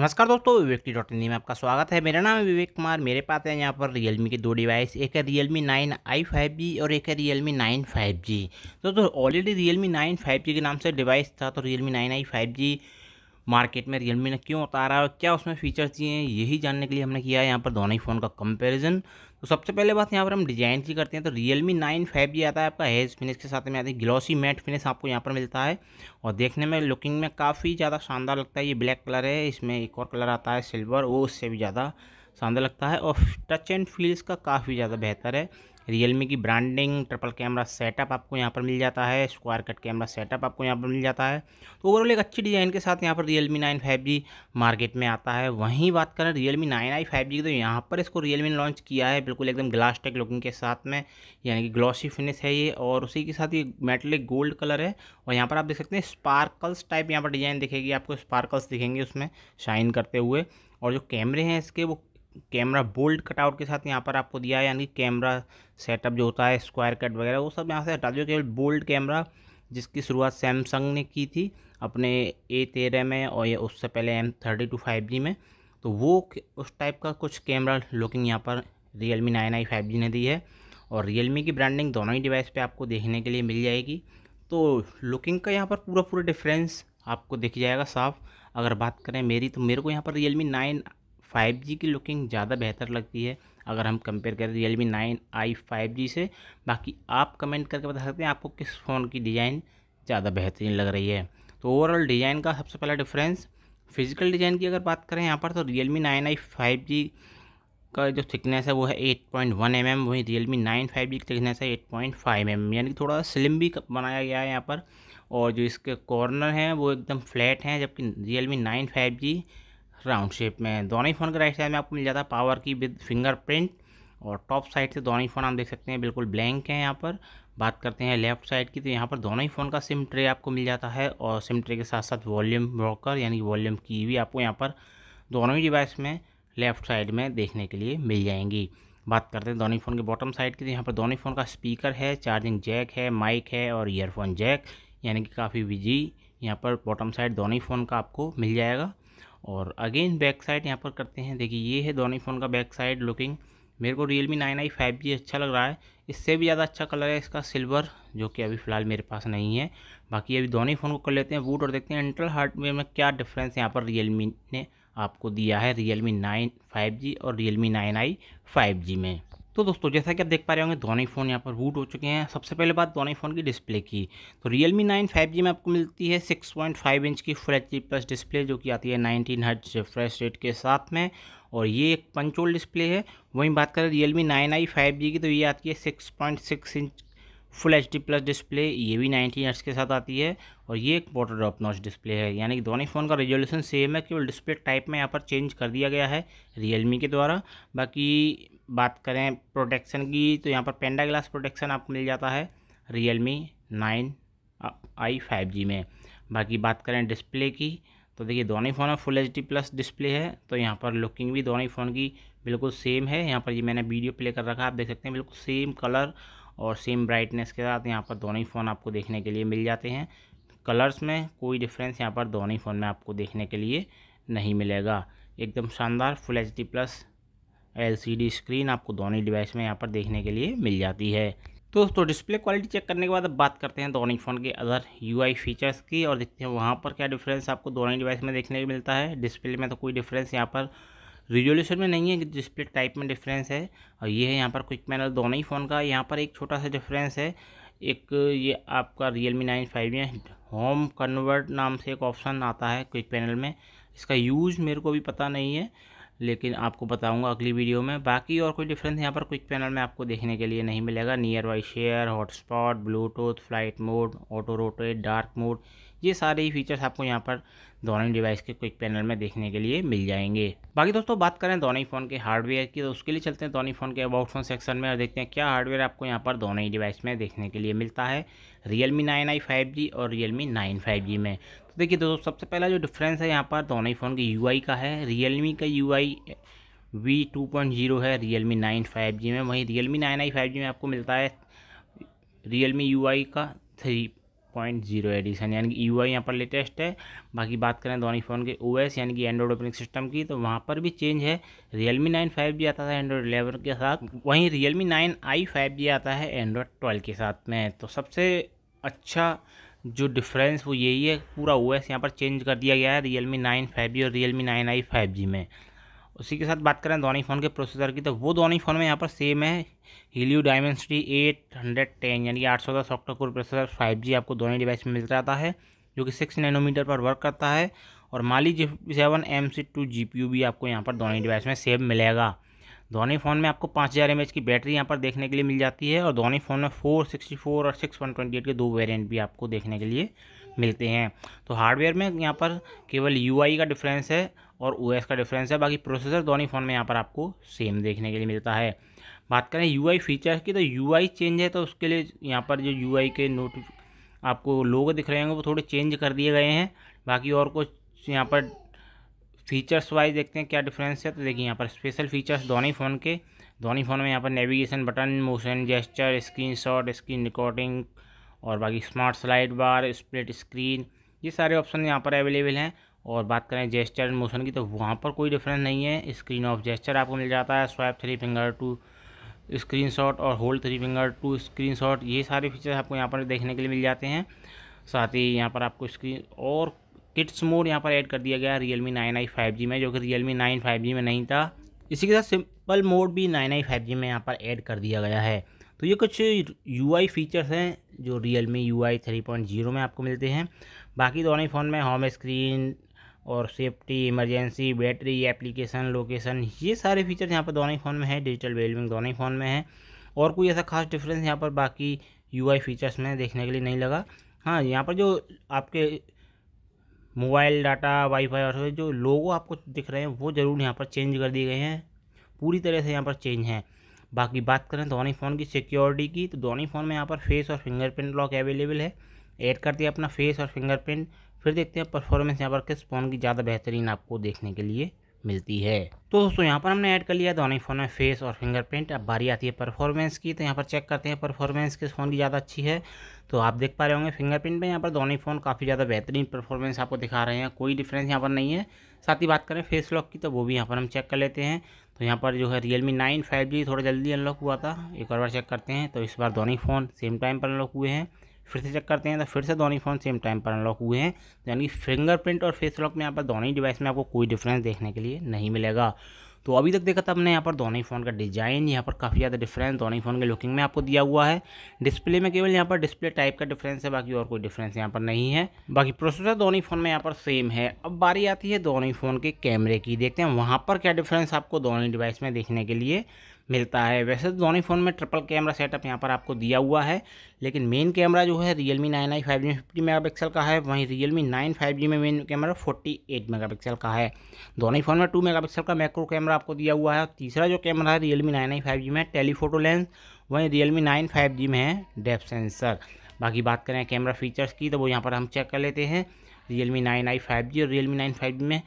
नमस्कार दोस्तों विवेक T dot में आपका स्वागत है मेरा नाम है विवेक कुमार मेरे पास है यहाँ पर मी के दो डिवाइस एक है Realme nine i five G और एक है Realme nine five G दोस्तों already Realme nine five G के नाम से डिवाइस था तो Realme nine i five G market में रियल मी ने क्यों उतारा और क्या उसमें फीचर्स दिए हैं यही जानने के लिए हमने किया है यहाँ पर दोनों ही फ़ोन का कंपेरिजन तो सबसे पहले बात यहाँ पर हम डिजाइन की करते हैं तो Realme nine five G आता है आपका हेज फिनिश के साथ में आती है ग्लॉसी मैट फिनिश आपको यहाँ पर मिलता है और देखने में लुकिंग में काफ़ी ज़्यादा शानदार लगता है ये ब्लैक कलर है इसमें एक और कलर आता है सिल्वर वो उससे भी ज़्यादा शानदार लगता है और टच एंड फील इसका काफ़ी ज़्यादा बेहतर है रियलमी की ब्रांडिंग ट्रिपल कैमरा सेटअप आपको यहाँ पर मिल जाता है स्क्वायर कट कैमरा सेटअप आपको यहाँ पर मिल जाता है तो ओवरऑल एक अच्छी डिज़ाइन के साथ यहाँ पर Realme nine five G market में आता है वहीं बात करें Realme nine i five G की तो यहाँ पर इसको रियलमी ने लॉन्च किया है बिल्कुल एकदम ग्लास टेक लुकिंग के साथ में यानी कि ग्लॉसी फिनिश है ये और उसी के साथ ये मेटलिक गोल्ड कलर है और यहाँ पर आप देख सकते हैं स्पार्कल्स टाइप यहाँ पर डिज़ाइन दिखेगी आपको स्पार्कल्स दिखेंगे उसमें शाइन करते हुए और जो कैमरे हैं इसके वो कैमरा बोल्ड कटआउट के साथ यहाँ पर आपको दिया है यानी कैमरा सेटअप जो होता है स्क्वायर कट वगैरह वो सब यहाँ से हटा दिया केवल बोल्ड कैमरा जिसकी शुरुआत सैमसंग ने की थी अपने ए तेरह में और ये उससे पहले M thirty two five G में तो वो उस टाइप का कुछ कैमरा लुकिंग यहाँ पर Realme nine i five G ने दी है और रियल मी की ब्रांडिंग दोनों ही डिवाइस पर आपको देखने के लिए मिल जाएगी तो लुकिंग का यहाँ पर पूरा पूरा डिफरेंस आपको दिख जाएगा साफ अगर बात करें मेरी तो मेरे को यहाँ पर Realme nine five G की लुकिंग ज़्यादा बेहतर लगती है अगर हम कंपेयर करें रियल तो मी नाइन आई फाइव जी से बाकी आप कमेंट करके बता सकते हैं आपको किस फ़ोन की डिज़ाइन ज़्यादा बेहतरीन लग रही है तो ओवरऑल डिज़ाइन का सबसे पहला डिफरेंस फिजिकल डिज़ाइन की अगर बात करें यहाँ पर तो Realme nine i five G का जो थिकनेस है वो है eight point one M M वहीं Realme nine five G की थिकनेस है eight point five M M यानी कि थोड़ा स्लिम भी बनाया गया है यहाँ पर और जो इसके कॉर्नर हैं वो एकदम फ्लैट हैं जबकि Realme nine five G round shape में दोनों ही फ़ोन के राइट साइड में आपको मिल जाता है पावर की विद फिंगरप्रिंट और टॉप साइड से दोनों ही फ़ोन आप देख सकते हैं बिल्कुल ब्लैंक है यहाँ पर बात करते हैं लेफ्ट साइड की तो यहाँ पर दोनों ही फ़ोन का सिम ट्रे आपको मिल जाता है और सिम ट्रे के साथ साथ वॉल्यूम ब्रोकर यानी वॉल्यूम की भी आपको यहाँ पर दोनों ही डिवाइस में लेफ़्ट साइड में देखने के लिए मिल जाएंगी बात करते हैं दोनों फ़ोन के बॉटम साइड की तो यहाँ पर दोनों फ़ोन का स्पीकर है चार्जिंग जैक है माइक है और ईयरफोन जैक यानी कि काफ़ी विजी यहाँ पर बॉटम साइड दोनों ही फ़ोन का आपको मिल जाएगा और अगेन बैक साइड यहाँ पर करते हैं देखिए ये है दोनों फ़ोन का बैक साइड लुकिंग मेरे को Realme nine i five G अच्छा लग रहा है इससे भी ज़्यादा अच्छा कलर है इसका सिल्वर जो कि अभी फ़िलहाल मेरे पास नहीं है बाकी अभी दोनों ही फ़ोन को कर लेते हैं बूट और देखते हैं इंटरल हार्डवेयर में क्या डिफरेंस यहाँ पर रियल मी ने आपको दिया है Realme nine five G और Realme nine i five G में तो दोस्तों जैसा कि आप देख पा रहे होंगे दोनों ही फ़ोन यहाँ पर बूट हो चुके हैं सबसे पहले बात दोनों ही फ़ोन की डिस्प्ले की तो Realme nine five G में आपको मिलती है सिक्स पॉइंट फाइव इंच की फुल एच प्लस डिस्प्ले जो कि आती है नाइनटीन हर्ट रिफ्रेश रेट के साथ में और ये एक पंचोल डिस्प्ले है वहीं बात करें Realme nine i five G की तो ये आती है six point six inch full H D plus display ये भी नाइनटीन हर्ट्स के साथ आती है और ये एक वाटर ड्रॉप नॉच डिस्प्ले है यानी कि दोनों फ़ोन का रेजोल्यूशन सेम है केवल डिस्प्ले टाइप में यहाँ पर चेंज कर दिया गया है मी के द्वारा बाकी बात करें प्रोटेक्शन की तो यहाँ पर पेंडा ग्लास प्रोटेक्शन आपको मिल जाता है Realme nine i five G में बाकी बात करें डिस्प्ले की तो देखिए दोनों ही फ़ोन में full H D plus display है तो यहाँ पर लुकिंग भी दोनों ही फ़ोन की बिल्कुल सेम है यहाँ पर ये मैंने वीडियो प्ले कर रखा है आप देख सकते हैं बिल्कुल सेम कलर और सेम ब्राइटनेस के साथ यहाँ पर दोनों ही फ़ोन आपको देखने के लिए मिल जाते हैं कलर्स में कोई डिफरेंस यहाँ पर दोनों ही फ़ोन में आपको देखने के लिए नहीं मिलेगा एकदम शानदार full H D plus LCD screen आपको दोनों डिवाइस में यहाँ पर देखने के लिए मिल जाती है तो दोस्तों डिस्प्ले क्वालिटी चेक करने के बाद अब बात करते हैं दोनों फ़ोन के अदर यूआई फीचर्स की और देखते हैं वहाँ पर क्या डिफरेंस आपको दोनों डिवाइस में देखने को मिलता है डिस्प्ले में तो कोई डिफरेंस यहाँ पर रिजोल्यूशन में नहीं है डिस्प्ले टाइप में डिफरेंस है और ये है यहाँ पर क्विक पैनल दोनों ही फ़ोन का यहाँ पर एक छोटा सा डिफरेंस है एक ये आपका रियल मी नाइन फाइव में होम कन्वर्ट नाम से एक ऑप्शन आता है क्विक पैनल में इसका यूज़ मेरे को भी पता नहीं है लेकिन आपको बताऊंगा अगली वीडियो में बाकी और कोई डिफरेंस यहाँ पर क्विक पैनल में आपको देखने के लिए नहीं मिलेगा nearby share hotspot bluetooth flight mode auto rotate dark mode ये सारे ही फीचर्स आपको यहाँ पर दोनों ही डिवाइस के क्विक पैनल में देखने के लिए मिल जाएंगे बाकी दोस्तों बात करें दोनों ही फ़ोन के हार्डवेयर की तो उसके लिए चलते हैं दोनों फ़ोन के अबाउट फ़ोन सेक्शन में और देखते हैं क्या हार्डवेयर आपको यहाँ पर दोनों ही डिवाइस में देखने के लिए मिलता है Realme nine i five G और Realme nine five G में तो देखिए दोस्तों सबसे पहला जो डिफ्रेंस है यहाँ पर दोनों ही फ़ोन के यू आई का है रियल मी का U I V two point zero है Realme nine five G में वहीं Realme nine i five G में आपको मिलता है रियल मी यू आई का थ्री पॉइंट जीरो एडिशन यानी कि यू e यहाँ पर लेटेस्ट है बाकी बात करें धोनी फ़ोन के ओ एस यानी कि एंड्रॉयड ऑपरेटिंग सिस्टम की तो वहाँ पर भी चेंज है रियलमी नाइन फाइव जी आता था एंड्रॉयड एलेवन के साथ वहीं Realme nine i five G आता है एंड्रॉयड ट्वेल्व के साथ में तो सबसे अच्छा जो डिफरेंस वो यही है पूरा ओ एस यहाँ पर चेंज कर दिया गया है रियलमी नाइन फाइव जी और Realme nine i five G में उसी के साथ बात करें दोनी फ़ोन के प्रोसेसर की तो वो दोनी फ़ोन में यहाँ पर सेम है Helio Dimensity eight hundred ten यानी आठ सौ दस ऑक्टोकोर प्रोसेसर फाइव जी आपको दोनों डिवाइस में मिल जाता है जो कि सिक्स नैनोमीटर पर वर्क करता है और Mali G seven M C two G P U भी आपको यहाँ पर दोनों डिवाइस में सेम मिलेगा दोनों फ़ोन में आपको पाँच हज़ार एम एच की बैटरी यहाँ पर देखने के लिए मिल जाती है और ही फ़ोन में फोर सिक्सटी फोर और सिक्स वन ट्वेंटी एट के दो वेरियंट भी आपको देखने के लिए मिलते हैं तो हार्डवेयर में यहाँ पर केवल यू का डिफरेंस है और ओ का डिफरेंस है बाकी प्रोसेसर दोनों फ़ोन में यहाँ पर आपको सेम देखने के लिए मिलता है बात करें यू फीचर्स की तो यू चेंज है तो उसके लिए यहाँ पर जो यू के नोट आपको लोग दिख रहे होंगे वो थोड़े चेंज कर दिए गए हैं बाकी और कुछ यहाँ पर फीचर्स वाइज देखते हैं क्या डिफरेंस है तो देखिए यहाँ पर स्पेशल फीचर्स दोनों फ़ोन के दोनों फ़ोन में यहाँ पर navigation button motion gesture screenshot screen recording और बाकी smart slide bar split screen ये सारे ऑप्शन यहाँ पर अवेलेबल हैं और बात करें जेस्चर एंड मोशन की तो वहाँ पर कोई डिफरेंस नहीं है स्क्रीन ऑफ जेस्चर आपको मिल जाता है swipe three finger to screenshot और hold three finger to screenshot ये सारे फीचर्स आपको यहाँ पर देखने के लिए मिल जाते हैं साथ ही यहाँ पर आपको स्क्रीन और किट्स मोड यहाँ पर ऐड कर दिया गया है Realme nine i five G में जो कि Realme nine five G में नहीं था इसी के साथ सिंपल मोड भी नाइन आई फाइव जी में यहाँ पर ऐड कर दिया गया है तो ये कुछ यू आई फीचर्स हैं जो Realme U I three point zero में आपको मिलते हैं बाकी दोनों ही फ़ोन में होम स्क्रीन और safety emergency battery application location ये सारे फीचर्स यहाँ पर दोनों ही फ़ोन में है डिजिटल वेलविंग दोनों ही फ़ोन में है और कोई ऐसा खास डिफरेंस यहाँ पर बाकी यू फीचर्स में देखने के लिए नहीं लगा हाँ यहाँ पर जो आपके मोबाइल डाटा वाईफाई और जो लोगो आपको दिख रहे हैं वो ज़रूर यहाँ पर चेंज कर दिए गए हैं पूरी तरह से यहाँ पर चेंज हैं बाकी बात करें धोनी फ़ोन की सिक्योरिटी की तो धोनी फ़ोन में यहाँ पर फेस और फिंगरप्रिंट लॉक अवेलेबल है ऐड कर दिया अपना फेस और फिंगरप्रिंट फिर देखते हैं परफॉर्मेंस यहाँ पर किस फ़ोन की ज़्यादा बेहतरीन आपको देखने के लिए मिलती है तो दोस्तों यहाँ पर हमने ऐड कर लिया धोनी फ़ोन में फेस और फिंगरप्रिंट अब बारी आती है परफॉर्मेंस की तो यहाँ पर चेक करते हैं परफॉर्मेंस किस फ़ोन की ज़्यादा अच्छी है तो आप देख पा रहे होंगे फिंगरप्रिंट में यहाँ पर धोनी फ़ोन काफ़ी ज़्यादा बेहतरीन परफॉर्मेंस आपको दिखा रहे हैं कोई डिफरेंस यहाँ पर नहीं है साथ ही बात करें फेस लॉक की तो वो भी यहाँ पर हम चेक कर लेते हैं तो यहाँ पर जो है Realme nine five G थोड़ा जल्दी अनलॉक हुआ था एक और बार चेक करते हैं तो इस बार दोनों फ़ोन सेम टाइम पर अनलॉक हुए हैं फिर से चेक करते हैं तो फिर से दोनों फ़ोन सेम टाइम पर अनलॉक हुए हैं यानी फिंगरप्रिंट और फेस लॉक में यहाँ पर दोनों ही डिवाइस में आपको कोई डिफरेंस देखने के लिए नहीं मिलेगा तो अभी तक देखा था हमने यहाँ पर दोनों ही फ़ोन का डिज़ाइन यहाँ पर काफ़ी ज़्यादा डिफरेंस दोनों ही फ़ोन के लुकिंग में आपको दिया हुआ है डिस्प्ले में केवल यहाँ पर डिस्प्ले टाइप का डिफरेंस है बाकी और कोई डिफरेंस यहाँ पर नहीं है बाकी प्रोसेसर दोनों ही फ़ोन में यहाँ पर सेम है अब बारी आती है दोनों ही फ़ोन के कैमरे की देखते हैं वहाँ पर क्या डिफरेंस आपको दोनों ही डिवाइस में देखने के लिए मिलता है वैसे तो दोनों फ़ोन में ट्रिपल कैमरा सेटअप यहाँ पर आपको दिया हुआ है लेकिन मेन कैमरा जो है Realme nine i five G fifty megapixel का है वहीं Realme nine five G में main camera forty eight megapixel का है दोनों ही फ़ोन में टू मेगा पिक्सल का मैक्रो कैमरा आपको दिया हुआ है और तीसरा जो कैमरा है Realme nine i five G में टेलीफोटो लेंस वहीं Realme nine five G में है डेप सेंसर बाकी बात करें कैमरा फीचर्स की तो वो यहाँ पर हम चेक कर लेते हैं Realme nine i five G और Realme nine five G में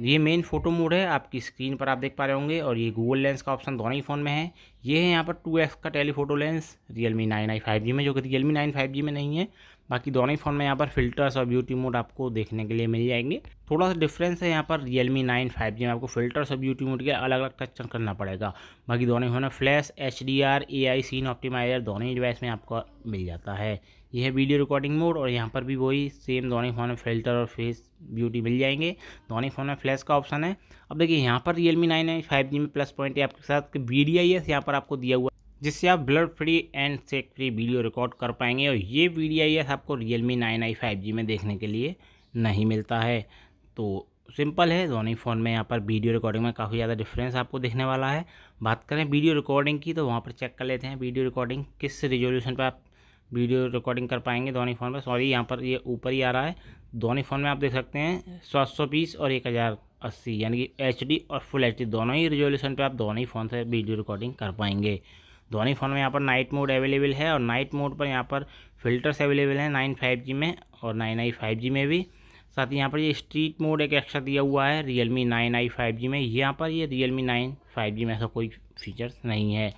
ये मेन फोटो मोड है आपकी स्क्रीन पर आप देख पा रहे होंगे और ये गूगल लेंस का ऑप्शन दोनों ही फ़ोन में है ये है यहाँ पर टू एक्स का telephoto lens Realme nine i five G में जो कि Realme nine five G में नहीं है बाकी दोनों ही फ़ोन में यहाँ पर फिल्टर्स और ब्यूटी मोड आपको देखने के लिए मिल जाएंगे थोड़ा सा डिफरेंस है यहाँ पर Realme nine five G में आपको फिल्टर्स और ब्यूटी मोड के अलग अलग टच करना पड़ेगा बाकी दोनों ही फ़ोन में flash H D R A I scene optimizer दोनों ही डिवाइस में आपको मिल जाता है यह है वीडियो रिकॉर्डिंग मोड और यहाँ पर भी वही सेम दोनों फोन में फिल्टर और फेस ब्यूटी मिल जाएंगे दोनों फोन में फ्लैश का ऑप्शन है अब देखिए यहाँ पर रियल मी नाइन है फाइव जी में प्लस पॉइंट है आपके साथ वी डी आई एस यहाँ पर आपको दिया हुआ जिससे आप blood free and shake free video record कर पाएंगे और ये वी डी आई एस आपको Realme nine i five G में देखने के लिए नहीं मिलता है तो सिंपल है दोनों ही फ़ोन में यहाँ पर वीडियो रिकॉर्डिंग में काफ़ी ज़्यादा डिफरेंस आपको देखने वाला है बात करें वीडियो रिकॉर्डिंग की तो वहाँ पर चेक कर लेते हैं वीडियो रिकॉर्डिंग किस रिजोल्यूशन पर आप वीडियो रिकॉर्डिंग कर पाएंगे दोनों फ़ोन पर सॉरी यहाँ पर ये ऊपर ही आ रहा है दोनों फ़ोन में आप देख सकते हैं सात सौ बीस और एक हज़ार अस्सी यानी कि एच और फुल एच दोनों ही रिजोल्यूशन पर आप दोनों ही फ़ोन से वीडियो रिकॉर्डिंग कर पाएंगे दोनों फ़ोन में यहाँ पर नाइट मोड अवेलेबल है और नाइट मोड पर यहाँ पर फिल्टर्स अवेलेबल हैं नाइन फाइव जी में और नाइन आई फाइव जी में भी साथ ही यहाँ पर ये स्ट्रीट मोड एक एक्स्ट्रा दिया हुआ है Realme nine i five G में यहाँ पर ये Realme nine five G में ऐसा कोई फीचर्स नहीं है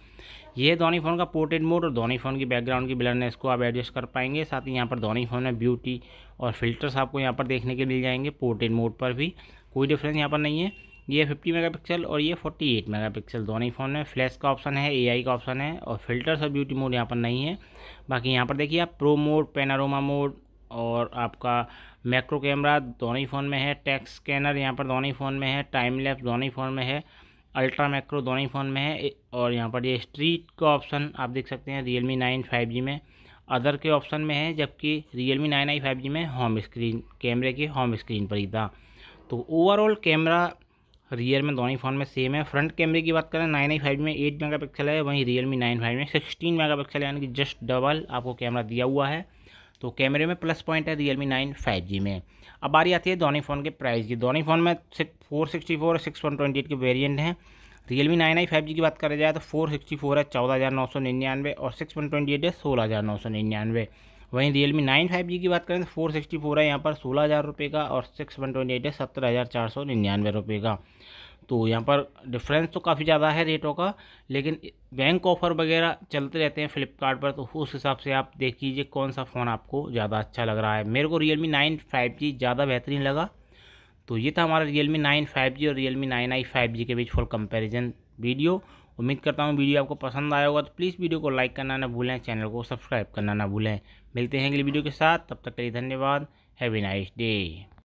ये धोनी फ़ोन का पोर्ट्रेट मोड और धोनी फ़ोन की बैकग्राउंड की ब्लरनेस को आप एडजस्ट कर पाएंगे साथ ही यहाँ पर धोनी फ़ोन में ब्यूटी और फिल्टर्स आपको यहाँ पर देखने के मिल जाएंगे पोर्ट्रेट मोड पर भी कोई डिफरेंस यहाँ पर नहीं है ये 50 मेगापिक्सल और ये 48 मेगापिक्सल दोनों ही फ़ोन में फ्लैश का ऑप्शन है एआई का ऑप्शन है और फिल्टर्स और ब्यूटी मोड यहाँ पर नहीं है बाकी यहाँ पर देखिए आप प्रो मोड पेनारोमा मोड और आपका मैक्रो कैमरा दोनों ही फ़ोन में है टैक्स स्कैनर यहाँ पर दोनों ही फ़ोन में है टाइम लैप दोनों ही फ़ोन में है अल्ट्रा मैक्रो दोनों ही फ़ोन में है और यहाँ पर ये स्ट्रीट का ऑप्शन आप देख सकते हैं Realme nine five G में अदर के ऑप्शन में है जबकि Realme nine i five G में होम स्क्रीन कैमरे के होम स्क्रीन पर ही था तो ओवरऑल कैमरा रियर में दोनों ही फ़ोन में सेम है फ्रंट कैमरे की बात करें नाइन आई फाइव में एट मेगा पिक्सल है वहीं रियल मी नाइन फाइव में सिक्सटीन मेगा पिक्सल यानी कि जस्ट डबल आपको कैमरा दिया हुआ है तो कैमरे में प्लस पॉइंट है Realme nine five G में अब बारी आती है धोनी फ़ोन के प्राइस की धोनी फ़ोन में फोर सिक्सटी फोर और सिक्स वन ट्वेंटी एट के वेरियंट हैं Realme nine i five G की बात करें जाए तो फोर सिक्सटी फोर है चौदह हज़ार नौ सौ निन्यानवे और सिक्स वन ट्वेंटी एट है सोलह हज़ार नौ सौ निन्यानवे वहीं रियलमी नाइन फाइव जी की बात करें तो फोर सिक्सटी फोर है यहाँ पर सोलह हज़ार रुपये का और सिक्स वन ट्वेंटी एट है सत्तर हज़ार चार सौ निन्यानवे रुपये का तो यहाँ पर डिफरेंस तो काफ़ी ज़्यादा है रेटों का लेकिन बैंक ऑफ़र वगैरह चलते रहते हैं फ्लिपकार्ट पर तो उस हिसाब से आप देख लीजिए कौन सा फ़ोन आपको ज़्यादा अच्छा लग रहा है मेरे को Realme nine five G ज़्यादा बेहतरीन लगा तो ये था हमारा Realme nine five G और Realme nine i five G के बीच फुल कंपेरिजन वीडियो उम्मीद करता हूँ वीडियो आपको पसंद आया होगा तो प्लीज़ वीडियो को लाइक करना ना भूलें चैनल को सब्सक्राइब करना ना भूलें मिलते हैं अगली वीडियो के साथ तब तक के लिए धन्यवाद हैवी नाइस डे